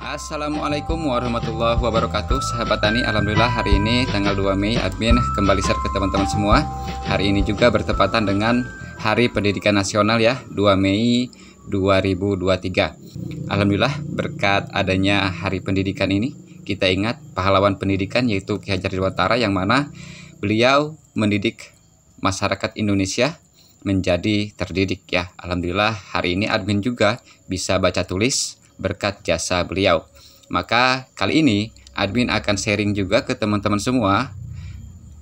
Assalamualaikum warahmatullahi wabarakatuh Sahabat Tani, Alhamdulillah hari ini tanggal 2 Mei Admin kembali share ke teman-teman semua Hari ini juga bertepatan dengan Hari Pendidikan Nasional ya 2 Mei 2023 Alhamdulillah berkat adanya Hari Pendidikan ini Kita ingat pahlawan pendidikan yaitu Ki Hajar Dewantara Yang mana beliau mendidik masyarakat Indonesia menjadi terdidik ya Alhamdulillah hari ini admin juga bisa baca tulis berkat jasa beliau. Maka kali ini admin akan sharing juga ke teman-teman semua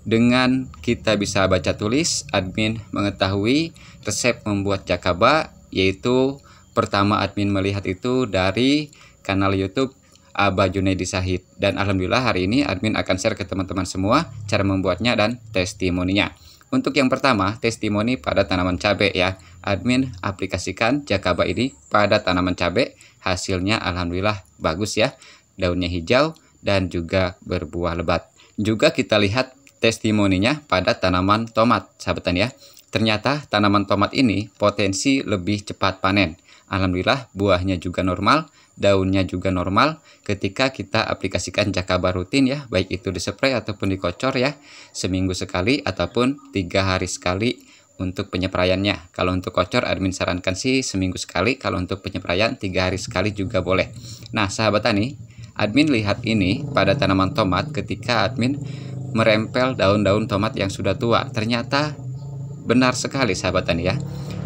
dengan kita bisa baca tulis, admin mengetahui resep membuat jakaba yaitu pertama admin melihat itu dari kanal YouTube Aba Junaidi Sahid dan alhamdulillah hari ini admin akan share ke teman-teman semua cara membuatnya dan testimoninya. Untuk yang pertama, testimoni pada tanaman cabai ya. Admin aplikasikan jakaba ini pada tanaman cabai hasilnya alhamdulillah bagus ya. Daunnya hijau dan juga berbuah lebat. Juga kita lihat testimoninya pada tanaman tomat, sahabat ya. Ternyata tanaman tomat ini potensi lebih cepat panen. Alhamdulillah buahnya juga normal, daunnya juga normal ketika kita aplikasikan jakabar rutin ya, baik itu di spray ataupun dikocor ya, seminggu sekali ataupun tiga hari sekali untuk penyepraiannya. Kalau untuk kocor, admin sarankan sih seminggu sekali. Kalau untuk penyepraian, tiga hari sekali juga boleh. Nah, sahabat tani, admin lihat ini pada tanaman tomat ketika admin merempel daun-daun tomat yang sudah tua. Ternyata benar sekali sahabat tani ya.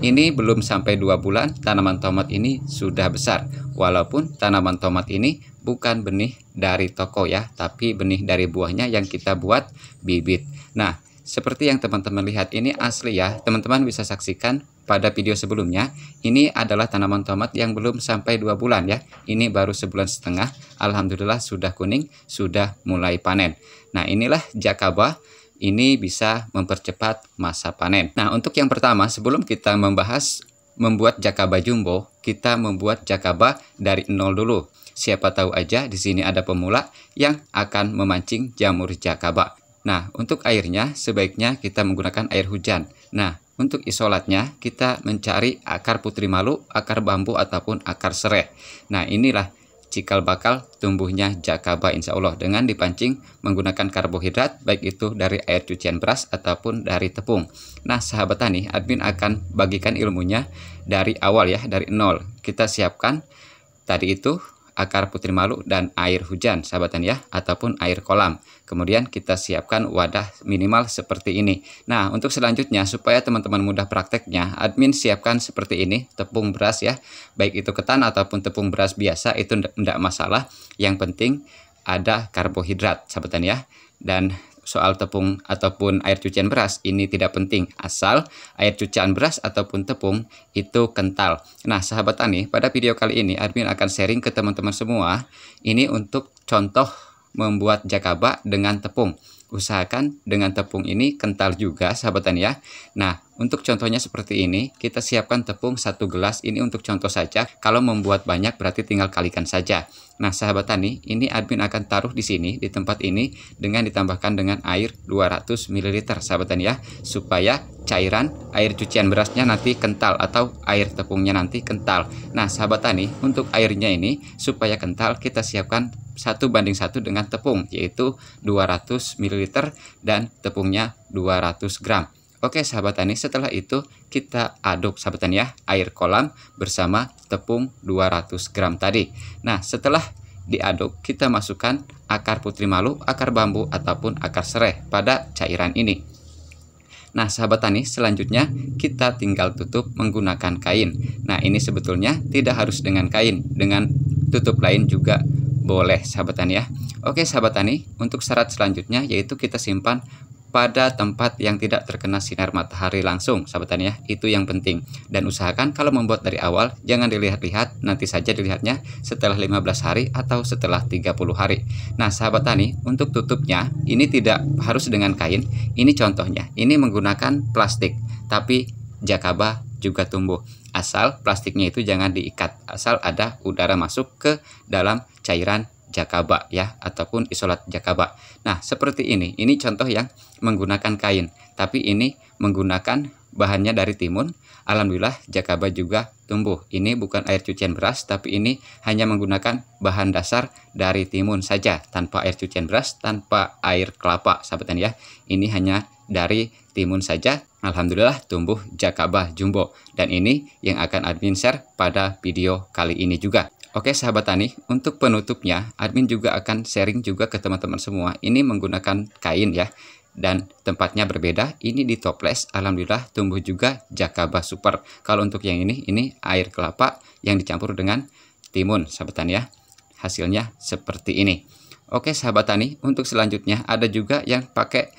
Ini belum sampai dua bulan, tanaman tomat ini sudah besar. Walaupun tanaman tomat ini bukan benih dari toko ya, tapi benih dari buahnya yang kita buat bibit. Nah, seperti yang teman-teman lihat, ini asli ya. Teman-teman bisa saksikan pada video sebelumnya. Ini adalah tanaman tomat yang belum sampai dua bulan ya. Ini baru sebulan setengah. Alhamdulillah sudah kuning, sudah mulai panen. Nah inilah jakaba ini bisa mempercepat masa panen. Nah, untuk yang pertama, sebelum kita membahas membuat jakaba jumbo, kita membuat jakaba dari nol dulu. Siapa tahu aja di sini ada pemula yang akan memancing jamur jakaba. Nah, untuk airnya sebaiknya kita menggunakan air hujan. Nah, untuk isolatnya kita mencari akar putri malu, akar bambu ataupun akar serai. Nah, inilah cikal bakal tumbuhnya jakaba insya Allah dengan dipancing menggunakan karbohidrat baik itu dari air cucian beras ataupun dari tepung. Nah sahabat tani admin akan bagikan ilmunya dari awal ya dari nol. Kita siapkan tadi itu akar putri malu, dan air hujan, sahabat ya, ataupun air kolam. Kemudian kita siapkan wadah minimal seperti ini. Nah, untuk selanjutnya, supaya teman-teman mudah prakteknya, admin siapkan seperti ini, tepung beras ya, baik itu ketan ataupun tepung beras biasa, itu tidak masalah. Yang penting ada karbohidrat, sahabat ya. Dan soal tepung ataupun air cucian beras ini tidak penting asal air cucian beras ataupun tepung itu kental. Nah, sahabat Tani, pada video kali ini admin akan sharing ke teman-teman semua ini untuk contoh membuat jakaba dengan tepung usahakan dengan tepung ini kental juga sahabat tani ya. Nah untuk contohnya seperti ini kita siapkan tepung satu gelas ini untuk contoh saja kalau membuat banyak berarti tinggal kalikan saja. Nah sahabat tani ini admin akan taruh di sini di tempat ini dengan ditambahkan dengan air 200 ml sahabat tani ya supaya cairan air cucian berasnya nanti kental atau air tepungnya nanti kental. Nah sahabat tani untuk airnya ini supaya kental kita siapkan satu banding satu dengan tepung yaitu 200 ml dan tepungnya 200 gram. Oke sahabat tani setelah itu kita aduk sahabat tani ya air kolam bersama tepung 200 gram tadi. Nah setelah diaduk kita masukkan akar putri malu, akar bambu ataupun akar serai pada cairan ini. Nah, sahabat tani, selanjutnya kita tinggal tutup menggunakan kain. Nah, ini sebetulnya tidak harus dengan kain, dengan tutup lain juga boleh sahabat tani ya. Oke sahabat tani, untuk syarat selanjutnya yaitu kita simpan pada tempat yang tidak terkena sinar matahari langsung, sahabat tani ya. Itu yang penting. Dan usahakan kalau membuat dari awal, jangan dilihat-lihat, nanti saja dilihatnya setelah 15 hari atau setelah 30 hari. Nah, sahabat tani, untuk tutupnya, ini tidak harus dengan kain. Ini contohnya, ini menggunakan plastik, tapi jakaba juga tumbuh asal plastiknya itu jangan diikat asal ada udara masuk ke dalam cairan jakaba ya ataupun isolat jakaba. Nah, seperti ini. Ini contoh yang menggunakan kain, tapi ini menggunakan bahannya dari timun. Alhamdulillah jakaba juga tumbuh. Ini bukan air cucian beras, tapi ini hanya menggunakan bahan dasar dari timun saja, tanpa air cucian beras, tanpa air kelapa, sahabatan ya. Ini hanya dari timun saja, Alhamdulillah tumbuh jakabah jumbo. Dan ini yang akan admin share pada video kali ini juga. Oke sahabat tani, untuk penutupnya admin juga akan sharing juga ke teman-teman semua. Ini menggunakan kain ya dan tempatnya berbeda. Ini di toples, alhamdulillah tumbuh juga jakabah super. Kalau untuk yang ini, ini air kelapa yang dicampur dengan timun, sahabat tani ya. Hasilnya seperti ini. Oke sahabat tani, untuk selanjutnya ada juga yang pakai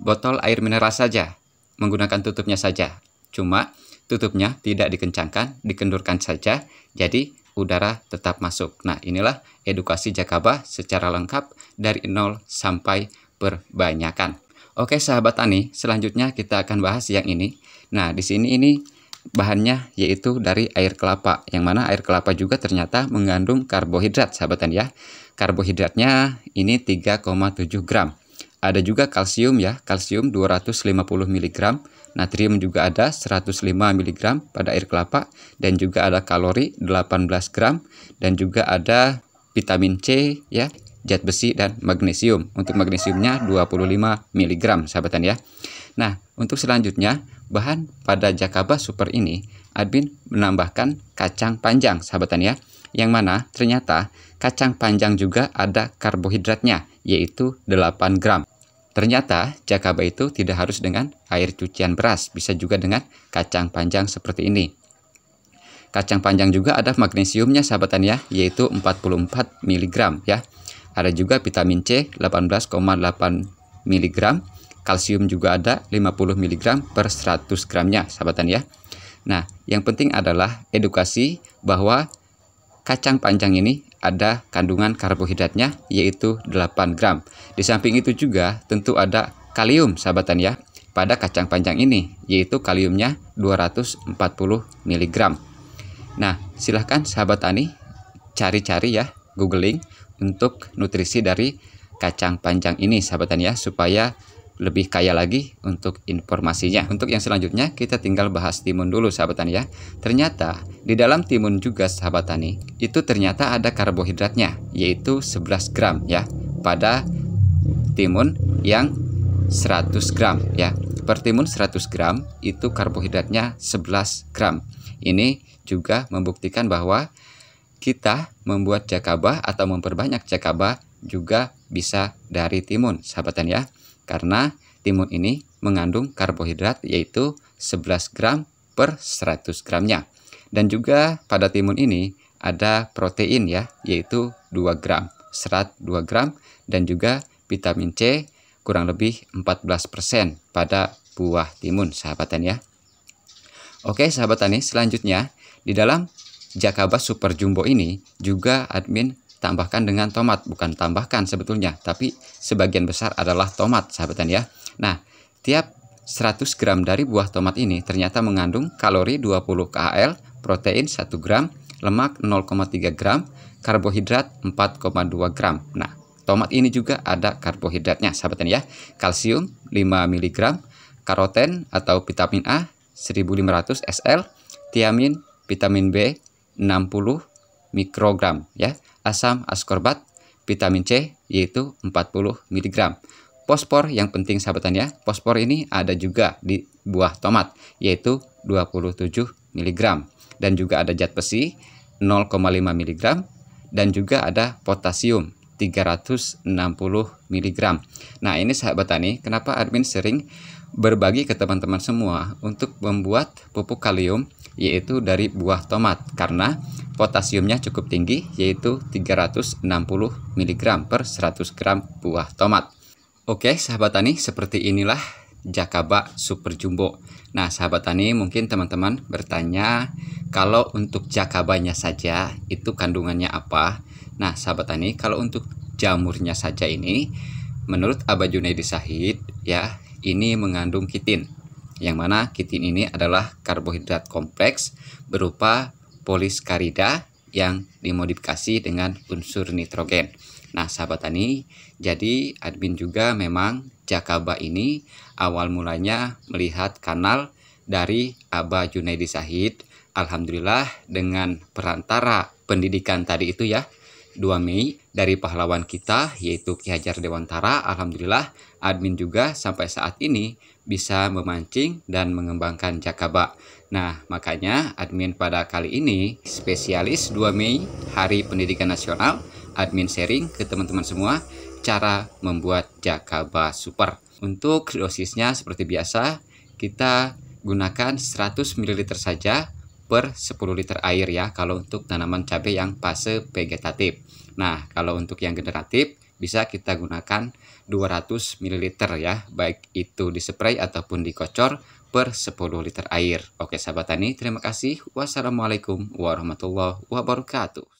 botol air mineral saja, menggunakan tutupnya saja. Cuma tutupnya tidak dikencangkan, dikendurkan saja, jadi udara tetap masuk. Nah, inilah edukasi Jakabah secara lengkap dari nol sampai perbanyakan. Oke, sahabat tani, selanjutnya kita akan bahas yang ini. Nah, di sini ini bahannya yaitu dari air kelapa yang mana air kelapa juga ternyata mengandung karbohidrat sahabat tani ya karbohidratnya ini 3,7 gram ada juga kalsium ya, kalsium 250 mg, natrium juga ada 105 mg pada air kelapa dan juga ada kalori 18 gram dan juga ada vitamin C ya, zat besi dan magnesium. Untuk magnesiumnya 25 mg sahabatan ya. Nah, untuk selanjutnya bahan pada jakaba super ini admin menambahkan kacang panjang, sahabat tani ya. Yang mana ternyata kacang panjang juga ada karbohidratnya, yaitu 8 gram. Ternyata jakaba itu tidak harus dengan air cucian beras, bisa juga dengan kacang panjang seperti ini. Kacang panjang juga ada magnesiumnya sahabat tani ya, yaitu 44 mg ya. Ada juga vitamin C 18,8 mg, kalsium juga ada 50 mg per 100 gramnya sahabat tani ya. Nah, yang penting adalah edukasi bahwa kacang panjang ini ada kandungan karbohidratnya yaitu 8 gram. Di samping itu juga tentu ada kalium sahabatan ya pada kacang panjang ini yaitu kaliumnya 240 mg. Nah, silahkan sahabat Tani cari-cari ya googling untuk nutrisi dari kacang panjang ini sahabat Tani ya supaya lebih kaya lagi untuk informasinya. Untuk yang selanjutnya kita tinggal bahas timun dulu sahabat tani ya. Ternyata di dalam timun juga sahabat tani itu ternyata ada karbohidratnya yaitu 11 gram ya pada timun yang 100 gram ya. Per timun 100 gram itu karbohidratnya 11 gram. Ini juga membuktikan bahwa kita membuat jakabah atau memperbanyak jakabah juga bisa dari timun sahabat tani ya karena timun ini mengandung karbohidrat yaitu 11 gram per 100 gramnya. Dan juga pada timun ini ada protein ya, yaitu 2 gram, serat 2 gram, dan juga vitamin C kurang lebih 14% pada buah timun, sahabat tani ya. Oke, sahabat tani, selanjutnya di dalam Jakaba Super Jumbo ini juga admin tambahkan dengan tomat bukan tambahkan sebetulnya tapi sebagian besar adalah tomat sahabatan ya nah tiap 100 gram dari buah tomat ini ternyata mengandung kalori 20 kal protein 1 gram lemak 0,3 gram karbohidrat 4,2 gram nah tomat ini juga ada karbohidratnya sahabatan ya kalsium 5 mg karoten atau vitamin A 1500 SL tiamin vitamin B 60 mikrogram ya asam askorbat, vitamin C yaitu 40 mg. Fosfor yang penting sahabatannya, ya, fosfor ini ada juga di buah tomat yaitu 27 mg dan juga ada zat besi 0,5 mg dan juga ada potasium 360 mg. Nah, ini sahabat tani, kenapa admin sering berbagi ke teman-teman semua untuk membuat pupuk kalium yaitu dari buah tomat karena potasiumnya cukup tinggi yaitu 360 mg per 100 gram buah tomat. Oke sahabat tani seperti inilah Jakaba Super Jumbo. Nah, sahabat tani, mungkin teman-teman bertanya kalau untuk Jakabanya saja itu kandungannya apa? Nah, sahabat tani, kalau untuk jamurnya saja ini menurut abah Junaidi Sahid ya, ini mengandung kitin, yang mana kitin ini adalah karbohidrat kompleks berupa poliskarida yang dimodifikasi dengan unsur nitrogen. Nah, sahabat tani, jadi admin juga memang Jakaba ini awal mulanya melihat kanal dari Aba Junaidi Sahid. Alhamdulillah dengan perantara pendidikan tadi itu ya, 2 Mei dari pahlawan kita yaitu Ki Hajar Dewantara. Alhamdulillah admin juga sampai saat ini bisa memancing dan mengembangkan Jakaba. Nah, makanya admin pada kali ini spesialis 2 Mei Hari Pendidikan Nasional admin sharing ke teman-teman semua cara membuat Jakaba Super. Untuk dosisnya seperti biasa kita gunakan 100 ml saja per 10 liter air ya kalau untuk tanaman cabai yang fase vegetatif. Nah, kalau untuk yang generatif bisa kita gunakan 200 ml ya, baik itu dispray ataupun dikocor per 10 liter air. Oke sahabat tani, terima kasih. Wassalamualaikum warahmatullahi wabarakatuh.